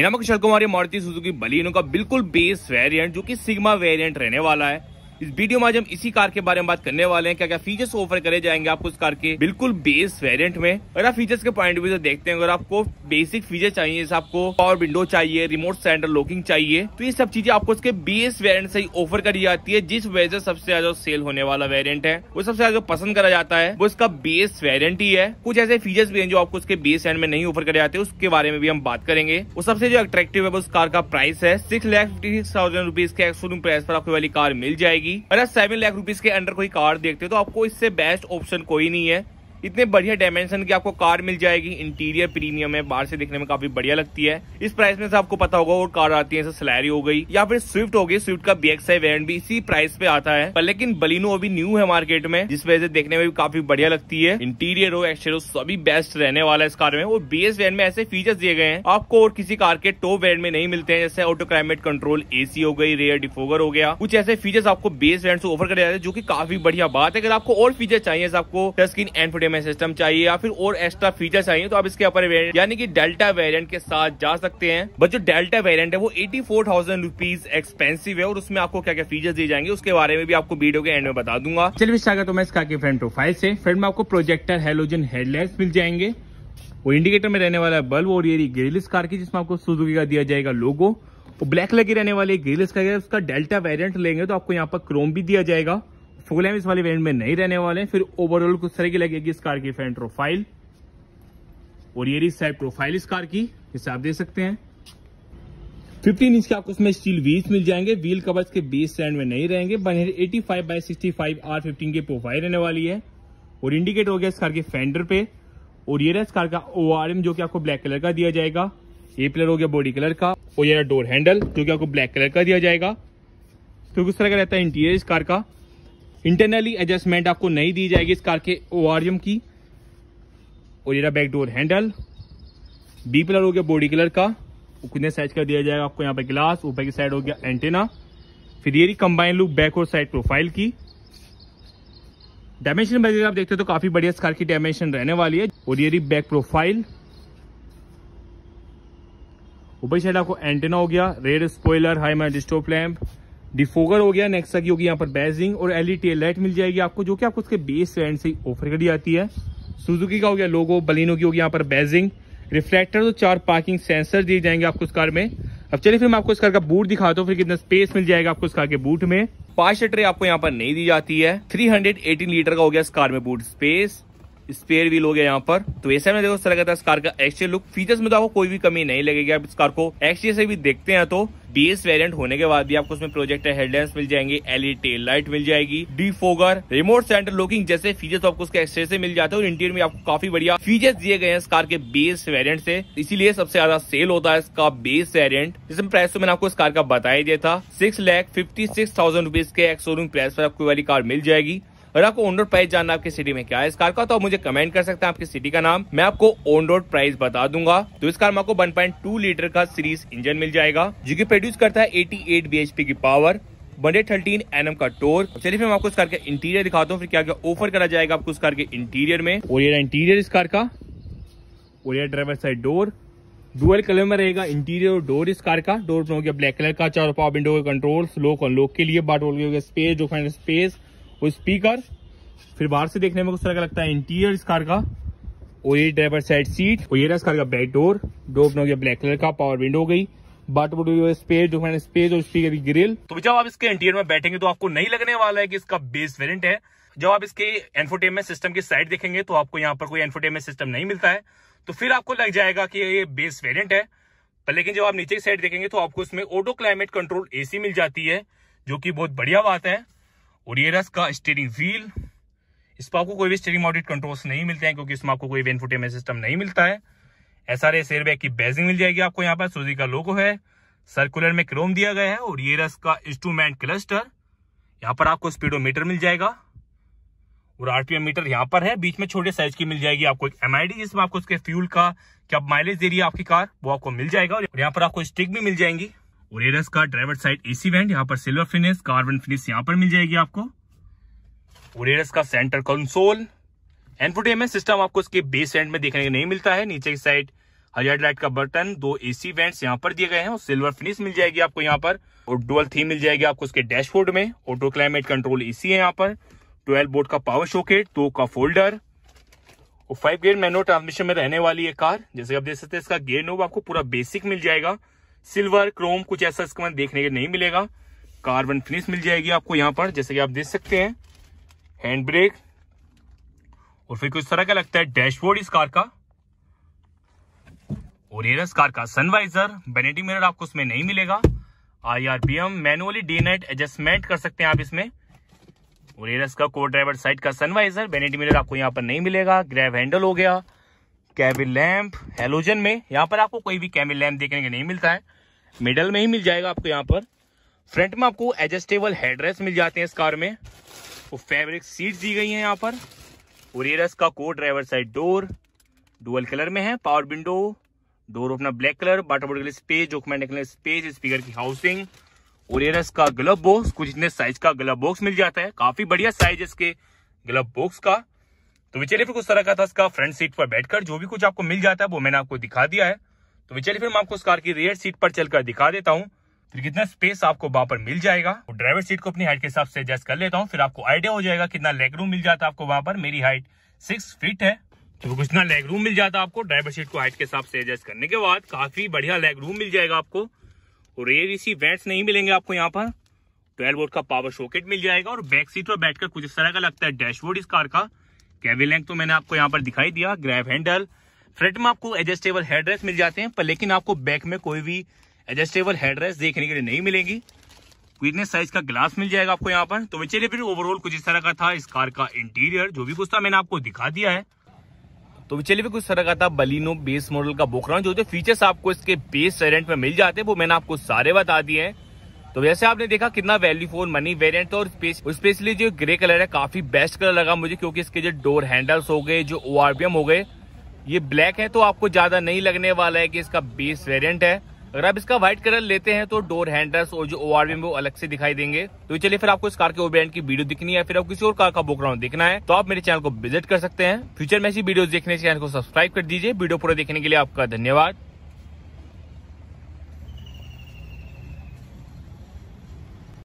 नमक कुमारी Maruti Suzuki Baleno का बिल्कुल बेस वेरिएंट जो कि सिग्मा वेरिएंट रहने वाला है इस वीडियो में आज हम इसी कार के बारे में बात करने वाले हैं क्या क्या फीचर्स ऑफर करे जाएंगे आपको इस कार के बिल्कुल बेस वेरिएंट में अगर आप फीचर्स के पॉइंट ऑफ व्यू से देखते हैं अगर आपको बेसिक फीचर चाहिए जैसे आपको पावर विंडो चाहिए रिमोट सेंटर लॉकिंग चाहिए तो ये सब चीजें आपको इसके बेस वेरियंट से ही ऑफर करी जाती है जिस वजह से सबसे ज्यादा सेल होने वाला वेरियंट है वो सबसे ज्यादा पसंद करा जाता है वो इसका बेस वेरियंट ही है कुछ ऐसे फीचर्स भी है जो आपको उसके बेस एंड में नहीं ऑफर करे जाते उसके बारे में भी हम बात करेंगे वो सबसे जो अट्रैक्टिव है उस कार का प्राइस है six lakh fifty six thousand rupees के एक्सोरूम प्राइस पर आपको वाली कार मिल जाएगी जाएगी अगर सेवन लाख रुपीज के अंडर कोई कार देखते हो तो आपको इससे बेस्ट ऑप्शन कोई नहीं है इतने बढ़िया डायमेंशन की आपको कार मिल जाएगी इंटीरियर प्रीमियम है बाहर से देखने में काफी बढ़िया लगती है इस प्राइस में से आपको पता होगा और कार आती है जैसे सलैरी हो गई या फिर स्विफ्ट हो गई स्विफ्ट का बी एक्स भी इसी प्राइस पे आता है पर लेकिन बलिनो अभी न्यू है मार्केट में जिस वजह से देखने में भी काफी बढ़िया लगती है इंटीरियर हो एक्सटीरियर हो सभी बेस्ट रहने वाला है इस कार में और बी एस में ऐसे फीचर्स दिए गए हैं आपको और किसी कार के टॉप वैंड में नहीं मिलते हैं जैसे ऑटो क्लाइमेट कंट्रोल एसी हो गई रेयर डिफोवर हो गया कुछ ऐसे फीचर्स आपको बेस वैंड से ऑफर कर जाते हैं जो की काफी बढ़िया बात है अगर आपको और फीचर चाहिए आपको टस्किन एंड हमें सिस्टम चाहिए या फिर और एक्स्ट्रा फीचर चाहिए तो आप इसके अपर वेरियंट यानी कि डेल्टा वेरियंट के साथ जा सकते हैं बट जो डेल्टा वेरियंट है वो एटी फोर एक्सपेंसिव है और उसमें आपको क्या क्या फीचर दिए जाएंगे उसके बारे में भी आपको वीडियो के एंड में बता दूंगा चलिए स्वागत तो हूँ मैं इसका फ्रेंड प्रोफाइल से फ्रेंड में आपको प्रोजेक्टर हेलोजन हेडलाइट मिल जाएंगे वो इंडिकेटर में रहने वाला है बल्ब और ये ग्रिलिस कार की जिसमें आपको सुजुकी का दिया जाएगा लोगो वो ब्लैक लगे रहने वाले ग्रिलिस का उसका डेल्टा वेरिएंट लेंगे तो आपको यहाँ पर क्रोम भी दिया जाएगा फूल हम इस वाले वेरियंट में नहीं रहने वाले फिर ओवरऑल कुछ तरह की लगेगी इस कार की फ्रंट प्रोफाइल और ये रही साइड प्रोफाइल इस कार की जिसे आप देख सकते हैं 15 इंच के आपको इसमें स्टील व्हील्स मिल जाएंगे व्हील कवर्स के बेस स्टैंड में नहीं रहेंगे बने 85 five by sixty R fifteen की प्रोफाइल रहने वाली है और इंडिकेट हो गया इस कार के फेंडर पे और ये रहा इस कार का ओ जो कि आपको ब्लैक कलर का दिया जाएगा ए कलर हो गया बॉडी कलर का और ये डोर हैंडल जो कि आपको ब्लैक कलर का दिया जाएगा तो किस तरह का रहता है इंटीरियर इस कार का इंटरनली एडजस्टमेंट आपको नहीं दी जाएगी इस कार के ओआरएम की और ये रहा बैक डोर हैंडल बी कलर हो गया बॉडी कलर का कितने साइज का दिया जाएगा आपको यहाँ पे ग्लास ऊपर की साइड हो गया एंटेना फिर ये कंबाइन लुक बैक और साइड प्रोफाइल की डायमेंशन बजे आप देखते हो तो काफी बढ़िया इस कार की डायमेंशन रहने वाली है और ये बैक प्रोफाइल ऊपर साइड आपको एंटेना हो गया रेड स्पॉइलर हाई माइल डिस्टोप लैम्प डिफोगर हो गया नेक्सा की होगी यहाँ पर बेजिंग और एलई टेल लाइट मिल जाएगी आपको जो कि आपको उसके बेस रेंट से ऑफर करी जाती है सुजुकी का हो गया लोगो बलिनो की होगी यहाँ पर बेजिंग रिफ्लेक्टर तो चार पार्किंग सेंसर दिए जाएंगे आपको उस कार में अब चलिए फिर मैं आपको इस कार का बूट दिखाता हूँ फिर कितना स्पेस मिल जाएगा आपको इस कार के बूट में पांच लीटर आपको यहाँ पर नहीं दी जाती है 318 लीटर का हो गया इस कार में बूट स्पेस स्पेयर व्हील हो गया यहाँ पर तो ऐसा में देखो सर लगा है इस कार का एक्सटीरियर लुक फीचर्स में तो आपको कोई भी कमी नहीं लगेगी आप इस कार को एक्सटीरियर से भी देखते हैं तो बेस वेरिएंट होने के बाद भी आपको उसमें प्रोजेक्टर हेडलाइट मिल जाएंगे एलई टेल लाइट मिल जाएगी defogger remote central locking जैसे फीचर्स आपको उसके एक्सरे से मिल जाते हैं और इंटीरियर में आपको काफी बढ़िया फीचर्स दिए गए हैं इस कार के बेस वेरियंट से इसीलिए सबसे ज्यादा सेल होता है इसका बेस वेरियंट जिसमें प्राइस तो मैंने आपको इस कार का बताया दिया था six lakh fifty six thousand rupees के एक्सोरूम प्राइस पर आपको वाली कार मिल जाएगी और आपको ऑन रोड प्राइस जानना आपके सिटी में क्या है इस कार का तो आप मुझे कमेंट कर सकते हैं आपकी सिटी का नाम मैं आपको ऑन रोड प्राइस बता दूंगा तो इस कार में आपको 1.2 लीटर का सीरीज इंजन मिल जाएगा जो की प्रोड्यूस करता है एच पी की पावर बने थर्टीन एन का टोर चलिए फिर मैं आपको इस कार का इंटीरियर दिखाता हूँ फिर क्या क्या ऑफर करा जाएगा आपको इस कार के इंटीरियर में और ये इंटीरियर इस कार का और ये driver side door dual colour में रहेगा इंटीरियर और डोर इस कार का डोर हो गया ब्लैक कलर का चार पावर विंडो के कंट्रोल स्लो अनलॉक के लिए बाट गया स्पेस जो फाइनल स्पेस वो स्पीकर फिर बाहर से देखने में कुछ तरह का लगता है इंटीरियर इस कार का और ये ड्राइवर साइड सीट और ये रहा इस कार का बैक डोर डोर हो गया ब्लैक कलर का पावर विंडो हो गई बट वुड स्पेस जो मैंने स्पेस और स्पीकर की ग्रिल तो जब आप इसके इंटीरियर में बैठेंगे तो आपको नहीं लगने वाला है कि इसका बेस वेरियंट है जब आप इसके एनफोटेनमेंट सिस्टम की साइड देखेंगे तो आपको यहाँ पर कोई एनफोटेनमेंट सिस्टम नहीं मिलता है तो फिर आपको लग जाएगा कि ये बेस वेरियंट है पर लेकिन जब आप नीचे की साइड देखेंगे तो आपको इसमें ऑटो क्लाइमेट कंट्रोल एसी मिल जाती है जो कि बहुत बढ़िया बात है और ये रस का स्टेरिंग व्हील इस पर आपको कोई भी स्टेरिंग माउंटेड कंट्रोल्स नहीं मिलते हैं क्योंकि इसमें आपको कोई वेन फुटेमेंट सिस्टम नहीं मिलता है एस आर एस एयरबैग की बेजिंग मिल जाएगी आपको यहाँ पर सूजी का लोगो है सर्कुलर में क्रोम दिया गया है और ये रस का इंस्ट्रूमेंट क्लस्टर यहाँ पर आपको स्पीडोमीटर मिल जाएगा और आरपीएम मीटर यहाँ पर है बीच में छोटे साइज की मिल जाएगी आपको एक एम जिसमें आपको उसके फ्यूल का क्या माइलेज दे रही है आपकी कार वो आपको मिल जाएगा और यहाँ पर आपको स्टिक भी मिल जाएंगी ओरेरस का ड्राइवर साइड एसी वैंड यहाँ पर सिल्वर फिनिश कार्बन फिनिश यहाँ पर मिल जाएगी आपको ओरेरस का सेंटर कंसोल एनफोटेनमेंट सिस्टम आपको इसके बेस एंड में देखने को नहीं मिलता है नीचे की साइड हजार लाइट का बटन दो एसी वेंट्स यहाँ पर दिए गए हैं और सिल्वर फिनिश मिल जाएगी आपको यहाँ पर और डुअल थीम मिल जाएगी आपको उसके डैशबोर्ड में ऑटो क्लाइमेट कंट्रोल एसी है यहाँ पर ट्वेल्व बोर्ड का पावर शोकेट दो का फोल्डर और फाइव गेयर मेनो ट्रांसमिशन में रहने वाली है कार जैसे आप देख सकते हैं इसका गेयर नोब आपको पूरा बेसिक मिल जाएगा सिल्वर क्रोम कुछ ऐसा इसके अंदर देखने के नहीं मिलेगा कार्बन फिनिश मिल जाएगी आपको यहाँ पर जैसे कि आप देख सकते हैं हैंड ब्रेक और फिर कुछ तरह का लगता है डैशबोर्ड इस कार का और एरस कार का सनवाइजर बेनेटी मिरर आपको उसमें नहीं मिलेगा I R V M manually day night adjustment कर सकते हैं आप इसमें और एरस का को ड्राइवर साइड का सनवाइजर बेनेटी मिरर आपको यहाँ पर नहीं मिलेगा ग्रैब हैंडल हो गया कैबिन लैम्प हेलोजन में यहाँ पर आपको कोई भी कैबिन लैम्प देखने के नहीं मिलता है मिडल में ही मिल जाएगा आपको यहाँ पर फ्रंट में आपको एडजस्टेबल हेडरेस्ट मिल जाते हैं इस कार में वो फैब्रिक सीट दी गई है यहाँ पर ओरियरस का को driver side door dual colour में है पावर विंडो डोर अपना black colour water bottle space document space speaker की हाउसिंग ओरियरस का ग्लब बॉक्स कुछ इतने साइज का ग्लब बॉक्स मिल जाता है काफी बढ़िया साइज इसके ग्लब बॉक्स का तो बेचारे फिर कुछ तरह का था इसका फ्रंट सीट पर बैठकर जो भी कुछ आपको मिल जाता है वो मैंने आपको दिखा दिया है तो चलिए फिर मैं आपको उस कार की रेयर सीट पर चलकर दिखा देता हूँ फिर कितना स्पेस आपको वहां पर मिल जाएगा तो ड्राइवर सीट को अपनी हाइट के हिसाब से एडजस्ट कर लेता हूँ फिर आपको आइडिया हो जाएगा कितना लेग रूम मिल जाता है आपको वहां पर मेरी हाइट सिक्स फीट है तो कितना लेग रूम मिल जाता आपको ड्राइवर सीट को हाइट के हिसाब से एडजस्ट करने के बाद काफी बढ़िया लेग रूम मिल जाएगा आपको और रेयर इसी वेंट्स नहीं मिलेंगे आपको यहाँ पर ट्वेल्व वोट का पावर शॉकेट मिल जाएगा और बैक सीट पर बैठकर कुछ इस तरह का लगता है डैशबोर्ड इस कार का कैबिन लेंथ तो मैंने आपको यहाँ पर दिखाई दिया ग्रैब हैंडल फ्रंट में आपको एडजस्टेबल हेड मिल जाते हैं पर लेकिन आपको बैक में कोई भी एडजस्टेबल हेड देखने के लिए नहीं मिलेगी इतने साइज का ग्लास मिल जाएगा आपको यहाँ पर तो चलिए फिर ओवरऑल कुछ इस तरह का था इस कार का इंटीरियर जो भी कुछ था मैंने आपको दिखा दिया है तो चलिए भी कुछ तरह का था बलिनो बेस मॉडल का बोकरा जो जो फीचर्स आपको इसके बेस वेरियंट में मिल जाते हैं वो मैंने आपको सारे बता दिए हैं तो वैसे आपने देखा कितना वैल्यू फॉर मनी वेरियंट और स्पेशली जो ग्रे कलर है काफी बेस्ट कलर लगा मुझे क्योंकि इसके जो डोर हैंडल्स हो गए जो ओ हो गए ये ब्लैक है तो आपको ज्यादा नहीं लगने वाला है कि इसका बेस वेरिएंट है अगर आप इसका व्हाइट कलर लेते हैं तो डोर हैंडल्स और जो ओआर में वो अलग से दिखाई देंगे तो चलिए फिर आपको इस कार के ओब्रैंड की वीडियो दिखनी है फिर आप किसी और कार का बोकराउंड देखना है तो आप मेरे चैनल को विजिट कर सकते हैं फ्यूचर में ऐसी वीडियो देखने चैनल को सब्सक्राइब कर दीजिए वीडियो पूरा देखने के लिए आपका धन्यवाद